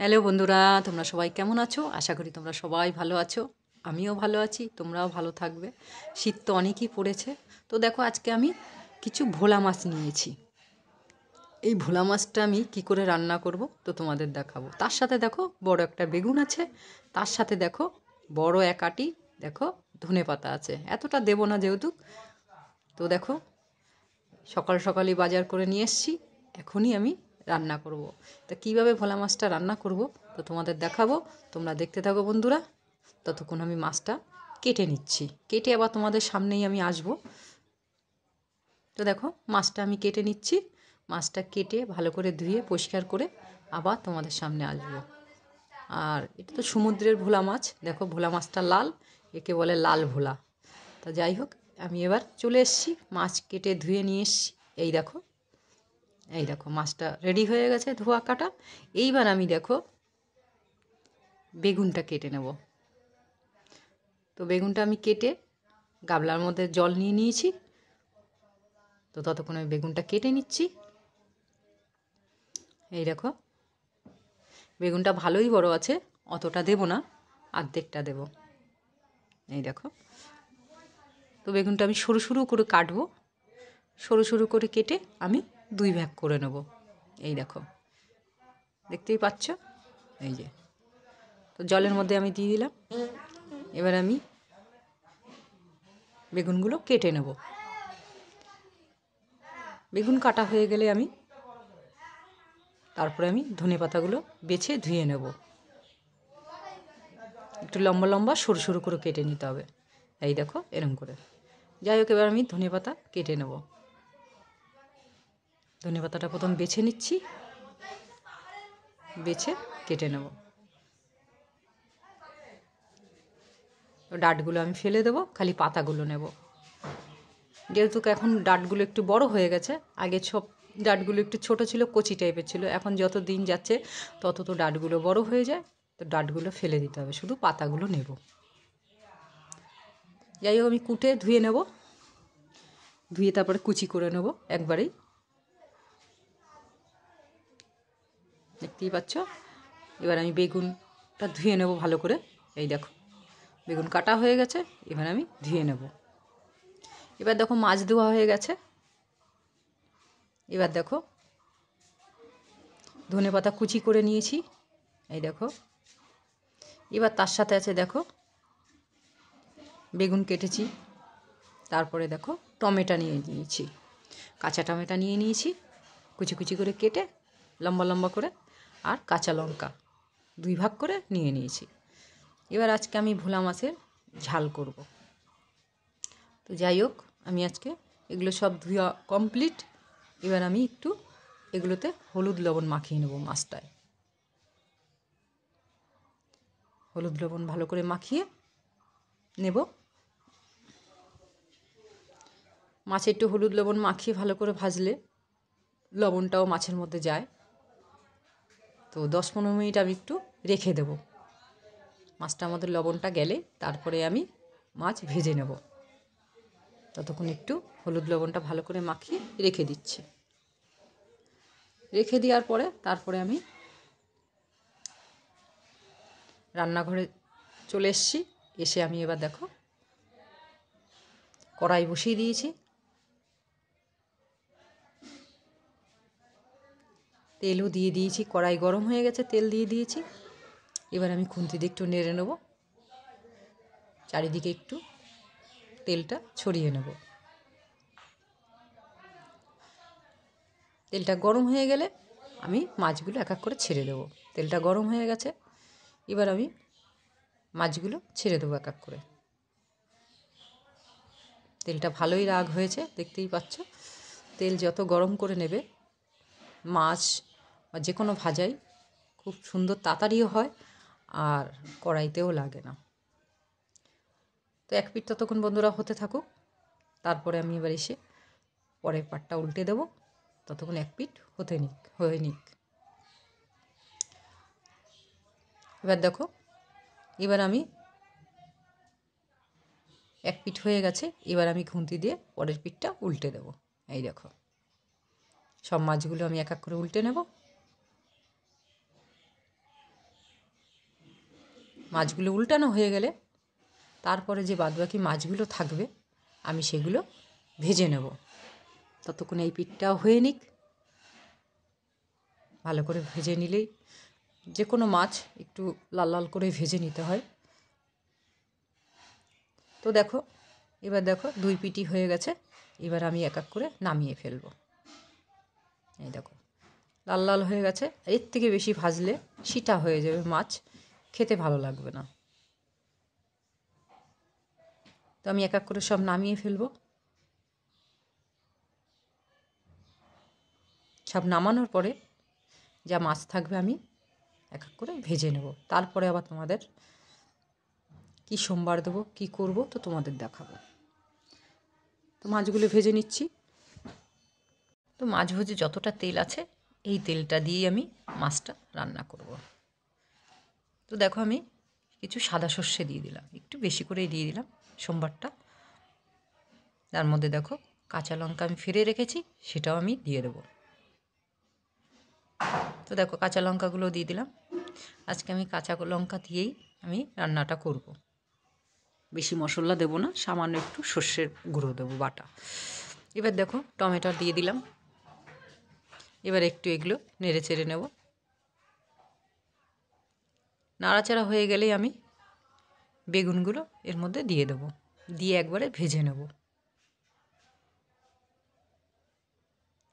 Hello বন্ধুরা তোমরা সবাই কেমন আছো আশা করি তোমরা সবাই ভালো আছো আমিও ভালো আছি তোমরাও ভালো থাকবে শীত তো অনেকই পড়েছে তো দেখো আজকে আমি কিছু ভোলা মাছ নিয়েছি এই ভোলা মাছটা আমি কি করে রান্না করব তো তোমাদের দেখাবো তার সাথে দেখো বড় একটা বেগুন আছে তার সাথে দেখো বড় এক আটি দেখো ধনে পাতা আছে এতটা দেব না যেহেতু তো দেখো সকাল সকালই বাজার করে নিয়ে এসছি এখনই আমি রান্না করব। তা কিভাবে ভোলা মাছটা রান্না করব তো তোমাদের দেখাবো তোমরা দেখতে থাকো বন্ধুরা ততক্ষণ আমি মাছটা কেটে নিচ্ছি কেটে আবার তোমাদের সামনেই আমি আসব তো দেখো মাছটা আমি কেটে নিচ্ছি মাছটা কেটে ভালো করে ধুয়ে পরিষ্কার করে আবার তোমাদের সামনে আসবো আর এটা তো সমুদ্রের ভোলা মাছ দেখো ভোলা মাছটা লাল একে বলে লাল ভোলা তা যাই হোক আমি এবার চলে এসছি মাছ কেটে ধুয়ে নিয়ে এসছি এই দেখো এই দেখো মাছটা রেডি হয়ে গেছে ধোয়া কাটা এইবার আমি দেখো বেগুনটা কেটে নেব তো বেগুনটা আমি কেটে গাবলার মধ্যে জল নিয়ে নিয়েছি তো ততক্ষণ আমি বেগুনটা কেটে নিচ্ছি এই দেখো বেগুনটা ভালোই বড় আছে অতটা দেব না আর্ধেকটা দেব এই দেখো তো বেগুনটা আমি সরু সরু করে কাটবো সরু সরু করে কেটে আমি দুই ভাগ করে নেব এই দেখো দেখতেই পাচ্ছ এই যে তো জলের মধ্যে আমি দিয়ে দিলাম এবার আমি বেগুনগুলো কেটে নেব বেগুন কাটা হয়ে গেলে আমি তারপরে আমি ধনে পাতাগুলো বেছে ধুয়ে নেব একটু লম্বা লম্বা সরু সরু করে কেটে নিতে হবে এই দেখো এরম করে যাই হোক এবার আমি ধনে পাতা কেটে নেবো ধনে পাতাটা প্রথম বেছে নিচ্ছি বেছে কেটে নেব ডাটগুলো আমি ফেলে দেবো খালি পাতাগুলো নেব যেহেতু এখন ডাটগুলো একটু বড় হয়ে গেছে আগে সব ডাটগুলো একটু ছোট ছিল কচি টাইপের ছিল এখন যত দিন যাচ্ছে তত তো ডাটগুলো বড় হয়ে যায় তো ডাটগুলো ফেলে দিতে হবে শুধু পাতাগুলো নেব যাই হোক আমি কুটে ধুয়ে নেব ধুয়ে তারপরে কুচি করে নেব একবারেই দেখতেই পাচ্ছ এবার আমি বেগুনটা ধুয়ে নেব ভালো করে এই দেখো বেগুন কাটা হয়ে গেছে এবার আমি ধুয়ে নেব এবার দেখো মাছ ধোয়া হয়ে গেছে এবার দেখো ধনে পাতা কুচি করে নিয়েছি এই দেখো এবার তার সাথে আছে দেখো বেগুন কেটেছি তারপরে দেখো টমেটো নিয়ে নিয়েছি কাঁচা টমেটো নিয়ে নিয়েছি কুচি কুচি করে কেটে লম্বা লম্বা করে আর কাঁচা লঙ্কা দুই ভাগ করে নিয়ে নিয়েছি এবার আজকে আমি ভোলা মাছের ঝাল করব তো যাই হোক আমি আজকে এগুলো সব ধুয়া কমপ্লিট এবার আমি একটু এগুলোতে হলুদ লবণ মাখিয়ে নেব মাছটায় হলুদ লবণ ভালো করে মাখিয়ে নেব মাছে একটু হলুদ লবণ মাখিয়ে ভালো করে ভাজলে লবণটাও মাছের মধ্যে যায় তো দশ পনেরো মিনিট আমি একটু রেখে দেব মাছটা আমাদের লবণটা গেলে তারপরে আমি মাছ ভেজে নেব ততক্ষণ একটু হলুদ লবণটা ভালো করে মাখিয়ে রেখে দিচ্ছি রেখে দেওয়ার পরে তারপরে আমি রান্নাঘরে চলে এসছি এসে আমি এবার দেখো কড়াই বসিয়ে দিয়েছি তেলও দিয়ে দিয়েছি কড়াই গরম হয়ে গেছে তেল দিয়ে দিয়েছি এবার আমি খুন্তিতে একটু নেড়ে নেব চারিদিকে একটু তেলটা ছড়িয়ে নেব তেলটা গরম হয়ে গেলে আমি মাছগুলো এক এক করে ছেড়ে দেবো তেলটা গরম হয়ে গেছে এবার আমি মাছগুলো ছেড়ে দেবো এক এক করে তেলটা ভালোই রাগ হয়েছে দেখতেই পাচ্ছ তেল যত গরম করে নেবে মাছ বা যে কোনো ভাজাই খুব সুন্দর তাড়াতাড়িও হয় আর কড়াইতেও লাগে না তো এক পিঠ ততক্ষণ বন্ধুরা হতে থাকুক তারপরে আমি এবার এসে পরের পাটটা উল্টে দেব ততক্ষণ এক পিঠ হতে নিক হয়ে নিক এবার দেখো এবার আমি এক পিঠ হয়ে গেছে এবার আমি খুন্তি দিয়ে পরের পিঠটা উল্টে দেব এই দেখো সব মাছগুলো আমি এক এক করে উল্টে নেবো মাছগুলো উল্টানো হয়ে গেলে তারপরে যে বাদবাকি মাছগুলো থাকবে আমি সেগুলো ভেজে নেব ততক্ষণ এই পিঠটাও হয়ে নিক ভালো করে ভেজে নিলেই যে কোনো মাছ একটু লাল লাল করে ভেজে নিতে হয় তো দেখো এবার দেখো দুই পিটি হয়ে গেছে এবার আমি এক এক করে নামিয়ে ফেলবো এই দেখো লাল লাল হয়ে গেছে এর থেকে বেশি ভাজলে সিটা হয়ে যাবে মাছ খেতে ভালো লাগবে না তো আমি এক এক করে সব নামিয়ে ফেলবো সব নামানোর পরে যা মাছ থাকবে আমি এক এক করে ভেজে নেব তারপরে আবার তোমাদের কি সোমবার দেবো কি করব তো তোমাদের দেখাবো তো মাছগুলো ভেজে নিচ্ছি তো মাছ ভেজে যতটা তেল আছে এই তেলটা দিয়েই আমি মাছটা রান্না করব তো দেখো আমি কিছু সাদা সর্ষে দিয়ে দিলাম একটু বেশি করেই দিয়ে দিলাম সোমবারটা তার মধ্যে দেখো কাঁচা লঙ্কা আমি ফিরে রেখেছি সেটাও আমি দিয়ে দেবো তো দেখো কাঁচা লঙ্কাগুলো দিয়ে দিলাম আজকে আমি কাঁচা লঙ্কা দিয়েই আমি রান্নাটা করব। বেশি মশলা দেবো না সামান্য একটু সর্ষের গুঁড়ো দেবো বাটা এবার দেখো টমেটো দিয়ে দিলাম এবার একটু এগুলো নেড়ে চেড়ে নেবো নাড়াচাড়া হয়ে গেলেই আমি বেগুনগুলো এর মধ্যে দিয়ে দেবো দিয়ে একবারে ভেজে নেব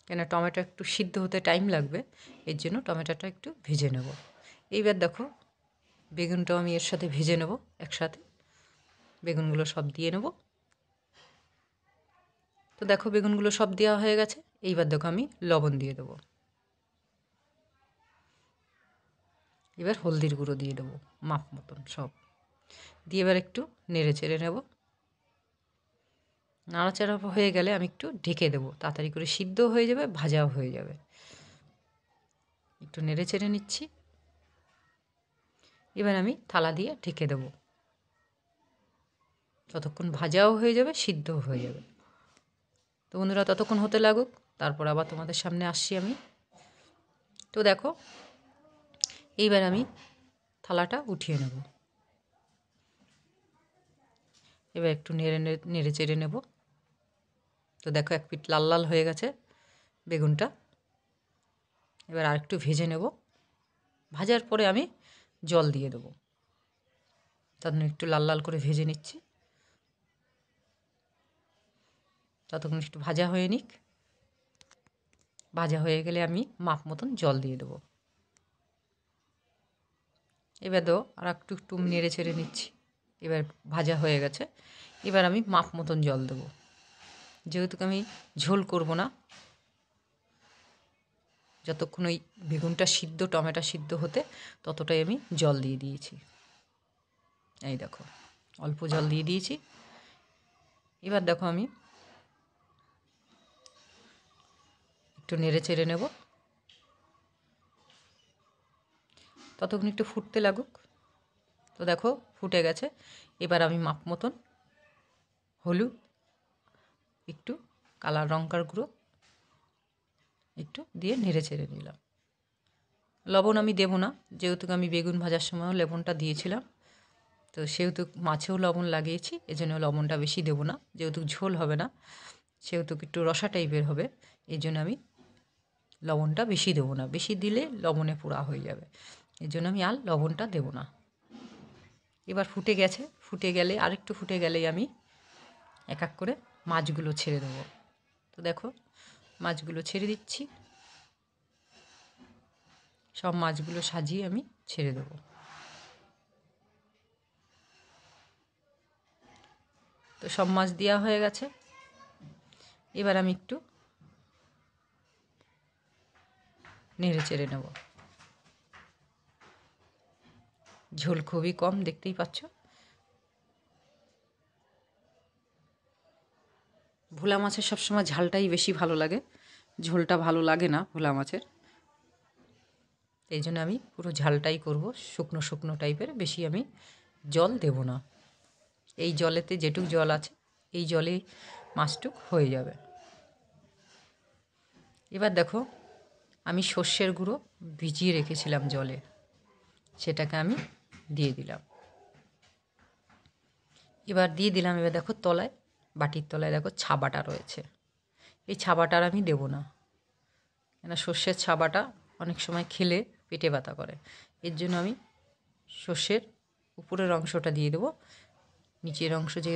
কেন টমেটো একটু সিদ্ধ হতে টাইম লাগবে এর জন্য টমেটোটা একটু ভেজে নেব এইবার দেখো বেগুনটাও আমি এর সাথে ভেজে নেব একসাথে বেগুনগুলো সব দিয়ে নেব তো দেখো বেগুনগুলো সব দেওয়া হয়ে গেছে এইবার দেখো আমি লবণ দিয়ে দেবো এবার হলদির গুঁড়ো দিয়ে দেবো মাপ মতন সব দিয়ে এবার একটু নেড়ে চেড়ে নেব নাড়াচাড়া হয়ে গেলে আমি একটু ঢেকে দেবো তাড়াতাড়ি করে সিদ্ধ হয়ে যাবে ভাজাও হয়ে যাবে একটু নেড়ে চেড়ে নিচ্ছি এবার আমি থালা দিয়ে ঢেকে দেব যতক্ষণ ভাজাও হয়ে যাবে সিদ্ধও হয়ে যাবে তো বন্ধুরা ততক্ষণ হতে লাগুক তারপর আবার তোমাদের সামনে আসছি আমি তো দেখো এইবার আমি থালাটা উঠিয়ে নেব এবার একটু নেড়ে নেড়ে চেড়ে নেব তো দেখো এক পিট লাল লাল হয়ে গেছে বেগুনটা এবার আর একটু ভেজে নেব ভাজার পরে আমি জল দিয়ে দেবো ততক্ষণ একটু লাল লাল করে ভেজে নিচ্ছি ততক্ষণ একটু ভাজা হয়ে নিক ভাজা হয়ে গেলে আমি মাপ মতন জল দিয়ে দেবো এবার দো আর একটু একটু নেড়ে ছেড়ে নিচ্ছি এবার ভাজা হয়ে গেছে এবার আমি মাপ মতন জল দেবো যেহেতু আমি ঝোল করব না যতক্ষণ ওই বেগুনটা সিদ্ধ টমেটো সিদ্ধ হতে ততটাই আমি জল দিয়ে দিয়েছি এই দেখো অল্প জল দিয়ে দিয়েছি এবার দেখো আমি একটু নেড়ে চেড়ে নেবো ততক্ষণ একটু ফুটতে লাগুক তো দেখো ফুটে গেছে এবার আমি মাপ মতন হলুদ একটু কালার লঙ্কার গুঁড়ো একটু দিয়ে নেড়ে ছেড়ে নিলাম লবণ আমি দেবো না যেহেতু আমি বেগুন ভাজার সময়ও লবণটা দিয়েছিলাম তো সেহেতু মাছেও লবণ লাগিয়েছি এজন্য লবণটা বেশি দেবো না যেহেতু ঝোল হবে না সেহেতু একটু রসা টাইপের হবে এই জন্য আমি লবণটা বেশি দেবো না বেশি দিলে লবণে পোড়া হয়ে যাবে এর জন্য আমি আর লবণটা দেব না এবার ফুটে গেছে ফুটে গেলে আরেকটু ফুটে গেলেই আমি এক এক করে মাছগুলো ছেড়ে দেবো তো দেখো মাছগুলো ছেড়ে দিচ্ছি সব মাছগুলো সাজিয়ে আমি ছেড়ে দেবো তো সব মাছ দেওয়া হয়ে গেছে এবার আমি একটু নেড়ে চেড়ে নেবো ঝোল খুবই কম দেখতেই পাচ্ছ ভোলা মাছের সবসময় ঝালটাই বেশি ভালো লাগে ঝোলটা ভালো লাগে না ভোলা মাছের এই জন্য আমি পুরো ঝালটাই করব শুকনো শুকনো টাইপের বেশি আমি জল দেব না এই জলেতে যেটুক জল আছে এই জলে মাছটুক হয়ে যাবে এবার দেখো আমি সর্ষের গুঁড়ো ভিজিয়ে রেখেছিলাম জলে সেটাকে আমি দিয়ে দিলাম এবার দিয়ে দিলাম এবার দেখো তলায় বাটির তলায় দেখো ছাবাটা রয়েছে এই ছাবাটার আমি দেবো না কেন সর্ষের ছাবাটা অনেক সময় খেলে পেটে ব্যথা করে এর জন্য আমি সর্ষের উপরের অংশটা দিয়ে দেবো নিচের অংশ যে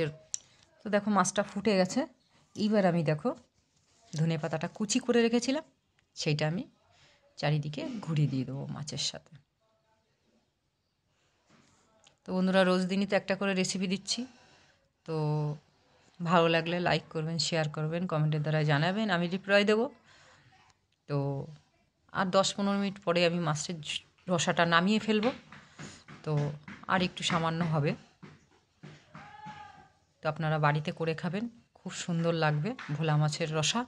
তো দেখো মাছটা ফুটে গেছে এইবার আমি দেখো ধনে পাতাটা কুচি করে রেখেছিলাম সেইটা আমি চারিদিকে ঘুরিয়ে দিয়ে দেবো মাছের সাথে তো বন্ধুরা রোজ দিনই তো একটা করে রেসিপি দিচ্ছি তো ভালো লাগলে লাইক করবেন শেয়ার করবেন কমেন্টের দ্বারা জানাবেন আমি রিপ্লাই দেবো তো আর দশ পনেরো মিনিট পরে আমি মাছের রসাটা নামিয়ে ফেলবো তো আর একটু সামান্য হবে তো আপনারা বাড়িতে করে খাবেন খুব সুন্দর লাগবে ভোলা মাছের রসা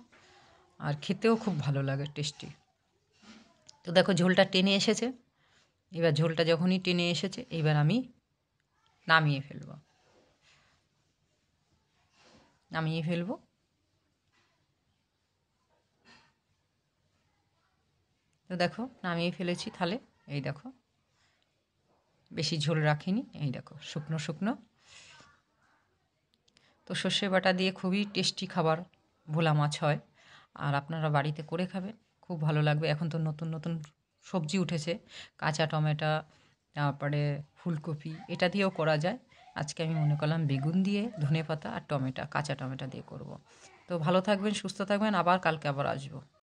আর খেতেও খুব ভালো লাগে টেস্টি তো দেখো ঝোলটা টেনে এসেছে এবার ঝোলটা যখনই টেনে এসেছে এবার আমি নামিয়ে ফেলব নামিয়ে ফেলব তো দেখো নামিয়ে ফেলেছি তাহলে এই দেখো বেশি ঝোল রাখিনি এই দেখো শুকনো শুকনো তো সর্ষে বাটা দিয়ে খুবই টেস্টি খাবার ভোলা মাছ হয় আর আপনারা বাড়িতে করে খাবেন খুব ভালো লাগবে এখন তো নতুন নতুন সবজি উঠেছে কাঁচা টমেটো তারপরে ফুলকপি এটা দিয়েও করা যায় আজকে আমি মনে করলাম বেগুন দিয়ে ধনে পাতা আর টমেটো কাঁচা টমেটো দিয়ে করব তো ভালো থাকবেন সুস্থ থাকবেন আবার কালকে আবার আসবো